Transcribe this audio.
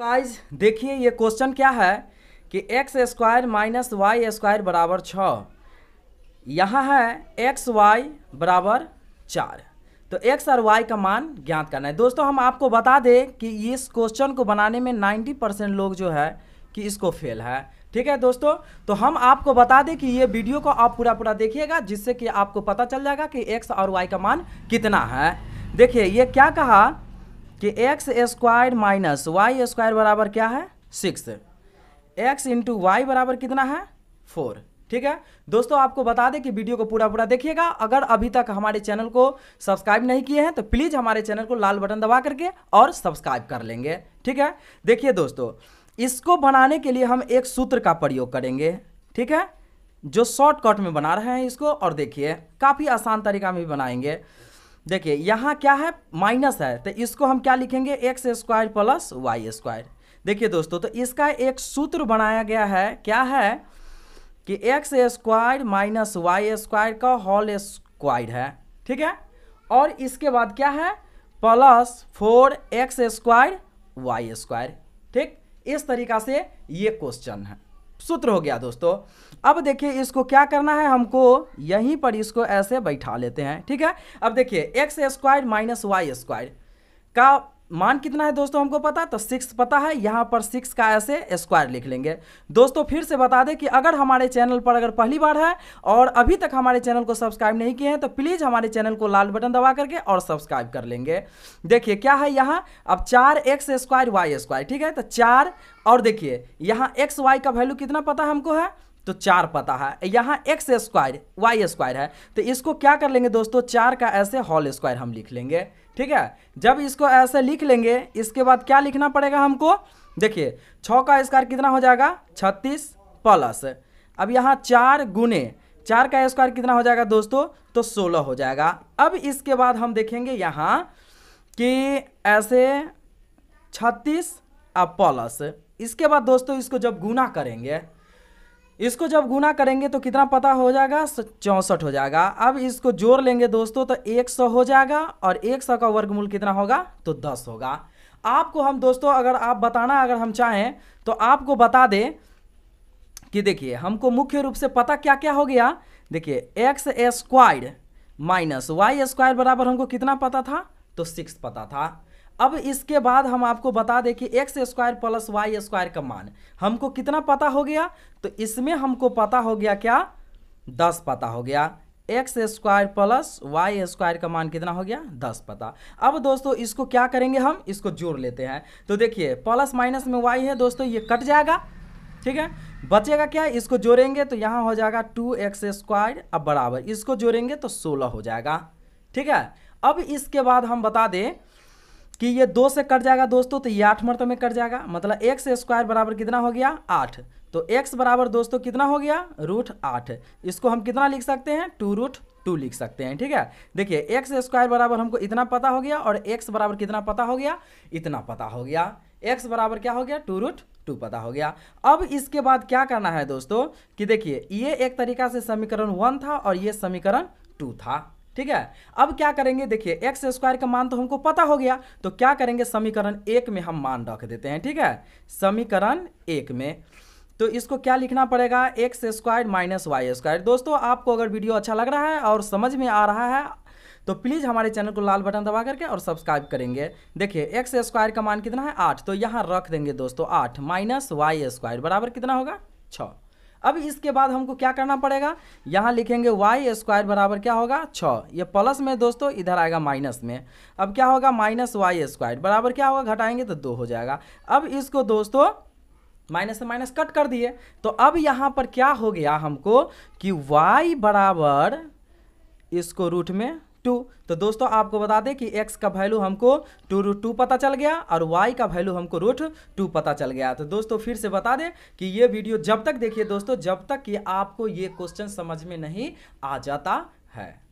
guys देखिए ये question क्या है कि x square minus y square बराबर छ यहाँ है एक्स वाई बराबर चार तो एक्स और वाई का मान ज्ञात करना है दोस्तों हम आपको बता दें कि इस क्वेश्चन को बनाने में 90 परसेंट लोग जो है कि इसको फेल है ठीक है दोस्तों तो हम आपको बता दें कि ये वीडियो को आप पूरा पूरा देखिएगा जिससे कि आपको पता चल जाएगा कि एक्स और वाई का मान कितना है देखिए ये क्या कहा कि x square minus y square बराबर क्या है सिक्स एक्स इंटू वाई बराबर कितना है फोर ठीक है दोस्तों आपको बता दें कि वीडियो को पूरा पूरा देखिएगा अगर अभी तक हमारे चैनल को सब्सक्राइब नहीं किए हैं तो प्लीज़ हमारे चैनल को लाल बटन दबा करके और सब्सक्राइब कर लेंगे ठीक है देखिए दोस्तों इसको बनाने के लिए हम एक सूत्र का प्रयोग करेंगे ठीक है जो शॉर्टकट में बना रहे हैं इसको और देखिए काफ़ी आसान तरीका में भी बनाएंगे देखिए यहाँ क्या है माइनस है तो इसको हम क्या लिखेंगे x square plus y square देखिए दोस्तों तो इसका एक सूत्र बनाया गया है क्या है कि x square minus y square का होल स्क्वायर है ठीक है और इसके बाद क्या है plus four x square y square ठीक इस तरीका से ये क्वेश्चन है सूत्र हो गया दोस्तों अब देखिए इसको क्या करना है हमको यहीं पर इसको ऐसे बैठा लेते हैं ठीक है अब देखिए x square minus y square का मान कितना है दोस्तों हमको पता तो सिक्स पता है यहाँ पर सिक्स का ऐसे स्क्वायर लिख लेंगे दोस्तों फिर से बता दें कि अगर हमारे चैनल पर अगर पहली बार है और अभी तक हमारे चैनल को सब्सक्राइब नहीं किए हैं तो प्लीज़ हमारे चैनल को लाल बटन दबा करके और सब्सक्राइब कर लेंगे देखिए क्या है यहाँ अब चार एक्स स्क्वायर वाई स्क्वायर ठीक है तो चार और देखिए यहाँ एक्स वाई का वैल्यू कितना पता हमको है तो चार पता है यहाँ एक्स स्क्वायर वाई स्क्वायर है तो इसको क्या कर लेंगे दोस्तों चार का ऐसे होल स्क्वायर हम लिख लेंगे ठीक है जब इसको ऐसे लिख लेंगे इसके बाद क्या लिखना पड़ेगा हमको देखिए छ का स्क्वायर कितना हो जाएगा छत्तीस प्लस अब यहाँ चार गुने चार का स्क्वायर कितना हो जाएगा दोस्तों तो सोलह हो जाएगा अब इसके बाद हम देखेंगे यहाँ कि ऐसे छत्तीस और प्लस इसके बाद दोस्तों इसको जब गुना करेंगे इसको जब गुना करेंगे तो कितना पता हो जाएगा चौंसठ हो जाएगा अब इसको जोड़ लेंगे दोस्तों तो एक सौ हो जाएगा और एक सौ का वर्गमूल कितना होगा तो दस होगा आपको हम दोस्तों अगर आप बताना अगर हम चाहें तो आपको बता दें कि देखिए हमको मुख्य रूप से पता क्या क्या हो गया देखिए x square minus y square बराबर हमको कितना पता था तो सिक्स पता था अब इसके बाद हम आपको बता दें कि x square plus y square का मान हमको कितना पता हो गया तो इसमें हमको पता हो गया क्या दस पता हो गया x square plus y square का मान कितना हो गया दस पता अब दोस्तों इसको क्या करेंगे हम इसको जोड़ लेते हैं तो देखिए प्लस माइनस में वाई है दोस्तों ये कट जाएगा ठीक है बचेगा क्या इसको जोड़ेंगे तो यहाँ हो जाएगा टू एक्स स्क्वायर अब बराबर इसको जोड़ेंगे तो सोलह हो जाएगा ठीक है अब इसके बाद हम बता दें कि ये दो से कट जाएगा दोस्तों तो ये आठ मरतबे में कट जाएगा मतलब एक्स स्क्वायर बराबर कितना हो गया आठ तो एक्स बराबर दोस्तों कितना हो गया रूट आठ इसको हम कितना लिख सकते हैं टू रूट टू लिख सकते हैं ठीक है देखिए एक्स स्क्वायर बराबर हमको इतना पता हो गया और एक्स बराबर कितना पता हो गया इतना पता हो गया एक्स बराबर क्या हो गया टू रूट टू पता हो गया अब इसके बाद क्या करना है दोस्तों कि देखिए ये एक तरीका से समीकरण वन था और ये समीकरण टू था ठीक है अब क्या करेंगे देखिए एक्स स्क्वायर का मान तो हमको पता हो गया तो क्या करेंगे समीकरण एक में हम मान रख देते हैं ठीक है समीकरण एक में तो इसको क्या लिखना पड़ेगा x square minus y square दोस्तों आपको अगर वीडियो अच्छा लग रहा है और समझ में आ रहा है तो प्लीज़ हमारे चैनल को लाल बटन दबा करके और सब्सक्राइब करेंगे देखिए एक्स स्क्वायर का मान कितना है आठ तो यहाँ रख देंगे दोस्तों आठ माइनस वाई स्क्वायर बराबर कितना होगा छः अब इसके बाद हमको क्या करना पड़ेगा यहाँ लिखेंगे वाई स्क्वायर बराबर क्या होगा छः ये प्लस में दोस्तों इधर आएगा माइनस में अब क्या होगा माइनस वाई स्क्वायर बराबर क्या होगा घटाएंगे तो दो हो जाएगा अब इसको दोस्तों माइनस से माइनस कट कर दिए तो अब यहाँ पर क्या हो गया हमको कि वाई बराबर इसको रूट में टू तो दोस्तों आपको बता दें कि एक्स का वैल्यू हमको टू रूट टू पता चल गया और वाई का वैल्यू हमको रूट टू पता चल गया तो दोस्तों फिर से बता दें कि ये वीडियो जब तक देखिए दोस्तों जब तक कि आपको ये क्वेश्चन समझ में नहीं आ जाता है